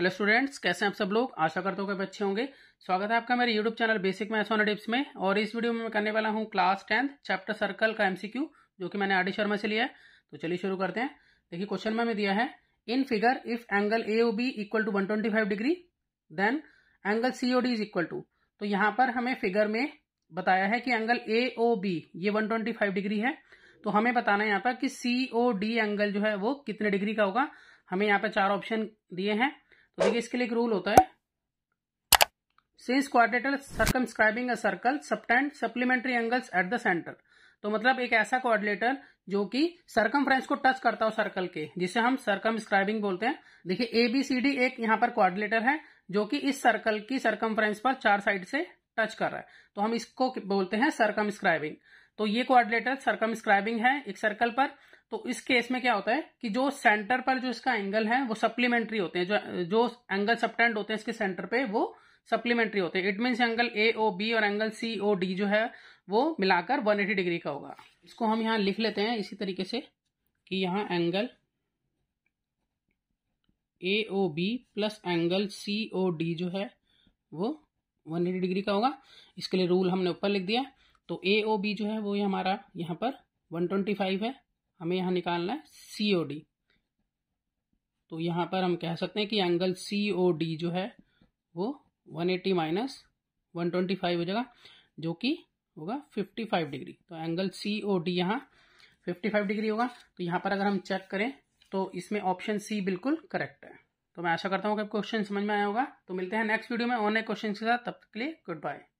hello students कैसे हैं आप सब लोग आशा करता हूँ कि अच्छे होंगे स्वागत है आपका मेरे YouTube channel basic maths on tips में और इस वीडियो में मैं करने वाला हूँ क्लास टेंथ चैप्टर सर्कल का एमसीक्यू जो कि मैंने आडी शर्मा से लिया है तो चलिए शुरू करते हैं देखिए क्वेश्चन में हमें दिया है in figure if angle A O B equal to one twenty five degree then angle C O D is equal to तो यहाँ पर हमें फिगर में बताया है कि एंगल ए ओ बी ये वन ट्वेंटी फाइव डिग्री है तो हमें बताना है यहाँ पर कि सी ओ डी एंगल जो है वो कितने डिग्री का होगा हमें यहाँ पर चार ऑप्शन दिए हैं तो देखिए इसके लिए एक रूल होता है since quadrilateral circumscribing a circle subtend supplementary angles at the centre तो मतलब एक ऐसा कोऑर्डिनेटर जो कि सर्कम को टच करता हो सर्कल के जिसे हम सर्कम बोलते हैं देखिए एबीसीडी एक यहां पर क्वारेटर है जो कि इस सर्कल की सर्कम पर चार साइड से टच कर रहा है तो हम इसको बोलते हैं सरकम तो ये कोऑर्डिनेटर सर्कम है एक सर्कल पर तो इस केस में क्या होता है कि जो सेंटर पर जो इसका एंगल है वो सप्लीमेंट्री होते हैं जो जो एंगल सबटेंड होते हैं इसके सेंटर पे वो सप्लीमेंट्री होते हैं it means angle A O B और एंगल सी ओ डी जो है वो मिलाकर 180 डिग्री का होगा इसको हम यहाँ लिख लेते हैं इसी तरीके से कि यहाँ angle A O B plus angle C O D जो है वो 180 डिग्री का होगा इसके लिए रूल हमने ऊपर लिख दिया तो ए ओ बी जो है वो हमारा यहाँ पर 125 है हमें यहाँ निकालना है सी ओ डी तो यहाँ पर हम कह सकते हैं कि एंगल सी ओ डी जो है वो 180 एटी माइनस वन हो जाएगा जो कि होगा 55 डिग्री तो एंगल सी ओ डी यहाँ फिफ्टी डिग्री होगा तो यहाँ पर अगर हम चेक करें तो इसमें ऑप्शन सी बिल्कुल करेक्ट है तो मैं आशा करता हूँ कि क्वेश्चन समझ में आया होगा तो मिलते हैं नेक्स्ट वीडियो में ऑनलाइन क्वेश्चन के साथ तब तक के लिए गुड बाय